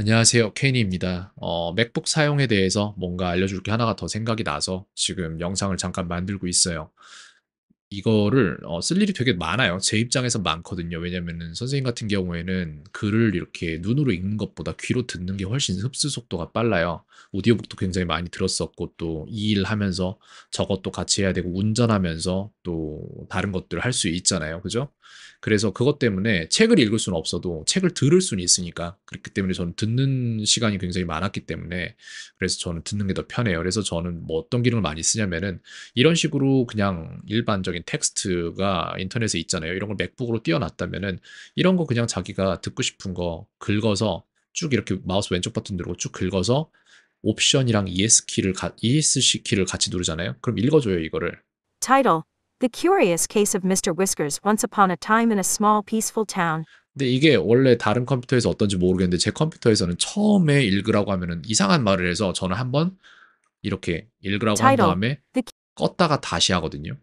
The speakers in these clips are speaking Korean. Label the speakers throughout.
Speaker 1: 안녕하세요 케니입니다 어, 맥북 사용에 대해서 뭔가 알려줄 게 하나가 더 생각이 나서 지금 영상을 잠깐 만들고 있어요 이거를 어, 쓸 일이 되게 많아요 제 입장에서 많거든요 왜냐면은 선생님 같은 경우에는 글을 이렇게 눈으로 읽는 것보다 귀로 듣는 게 훨씬 흡수 속도가 빨라요 오디오북도 굉장히 많이 들었었고 또이일 하면서 저것도 같이 해야 되고 운전하면서 또 다른 것들을 할 수 있잖아요 그죠 그래서 그것 때문에 책을 읽을 수는 없어도 책을 들을 수는 있으니까 그렇기 때문에 저는 듣는 시간이 굉장히 많았기 때문에 그래서 저는 듣는 게 더 편해요. 그래서 저는 뭐 어떤 기능을 많이 쓰냐면은 이런 식으로 그냥 일반적인 텍스트가 인터넷에 있잖아요. 이런 걸 맥북으로 띄워놨다면은 이런 거 그냥 자기가 듣고 싶은 거 긁어서 쭉 이렇게 마우스 왼쪽 버튼 누르고 쭉 긁어서 옵션이랑 ES 키를 ESC 키를 같이 누르잖아요. 그럼 읽어줘요 이거를.
Speaker 2: Title The Curious Case of Mr. Whiskers Once Upon a Time in a Small Peaceful Town
Speaker 1: 근데 이게 원래 다른 컴퓨터에서 어떤지 모르겠는데 제 컴퓨터에서는 처음에 읽으라고 하면은 이상한 말을 해서 저는 한번 이렇게 읽으라고 Title, 한 다음에 the... 껐다가 다시 하거든요.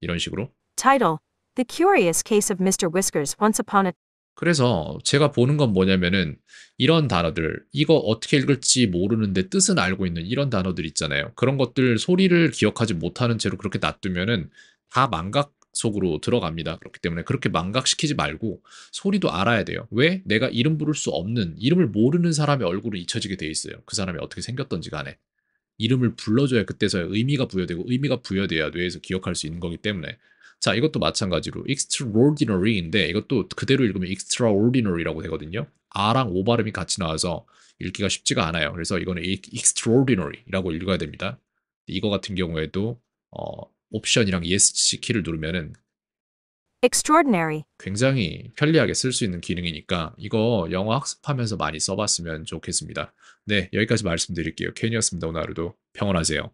Speaker 1: 이런 식으로.
Speaker 2: Title The Curious Case of Mr. Whiskers Once Upon a
Speaker 1: 그래서 제가 보는 건 뭐냐면은 이런 단어들, 이거 어떻게 읽을지 모르는데 뜻은 알고 있는 이런 단어들 있잖아요. 그런 것들 소리를 기억하지 못하는 채로 그렇게 놔두면은 다 망각 속으로 들어갑니다. 그렇기 때문에 그렇게 망각시키지 말고 소리도 알아야 돼요. 왜? 내가 이름 부를 수 없는 이름을 모르는 사람의 얼굴을 잊혀지게 돼 있어요. 그 사람이 어떻게 생겼던지 간에 이름을 불러줘야 그때서야 의미가 부여되고 의미가 부여돼야 뇌에서 기억할 수 있는 거기 때문에 자 이것도 마찬가지로 extraordinary인데 이것도 그대로 읽으면 extraordinary라고 되거든요. 아랑 오 발음이 같이 나와서 읽기가 쉽지가 않아요. 그래서 이거는 extraordinary라고 읽어야 됩니다. 이거 같은 경우에도 어, 옵션이랑 ESC 키를 누르면은
Speaker 2: extraordinary
Speaker 1: 굉장히 편리하게 쓸 수 있는 기능이니까 이거 영어 학습하면서 많이 써봤으면 좋겠습니다. 네, 여기까지 말씀드릴게요. 케이였습니다 오늘 하루도 평온하세요.